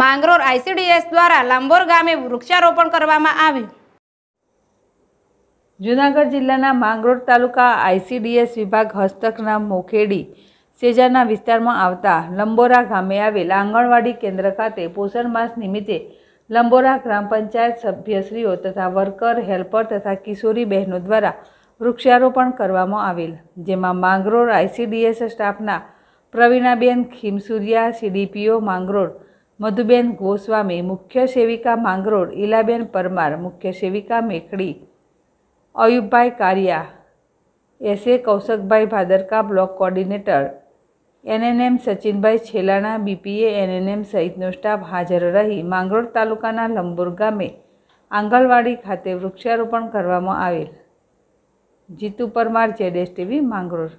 Mangrol ICDS દ્વારા લાંબોર ગામે વૃક્ષારોપણ કરવામાં આવ્યું જૂનાગઢ જિલ્લાના માંગરોળ તાલુકા આઈસીડીએસ વિભાગ હસ્તકના મોખેડી સેજાના વિસ્તારમાં આવતા લંબોરા ગામે આવેલ આંગણવાડી કેન્દ્ર ખાતે પોષણ માસ નિમિત્તે લંબોરા ગ્રામ પંચાયત સભ્યશ્રીઓ તથા વર્કર હેલ્પર તથા કિશોરી બહેનો દ્વારા વૃક્ષારોપણ કરવામાં આવેલ જેમાં માંગરોળ આઈસીડીએસ સ્ટાફના પ્રવીણાબેન ખીમસુરિયા સીડીપીઓ માંગરોળ મધુબેન ગોસ્વામી મુખ્ય સેવિકા માંગરોળ ઈલાબેન પરમાર મુખ્ય સેવિકા Mekdi Ayubbhai Kariya SA Kaushakbhai Bhadarka block coordinator ANM Sachinbhai Chhelana BPA ANM સહિતનો સ્ટાફ હાજર રહી માંગરોળ તાલુકાના લંબુર ગામે આંગણવાડી ખાતે વૃક્ષારોપણ કરવામાં આવેલ જીતુ પરમાર જેડેસ ટીવી માંગરોળ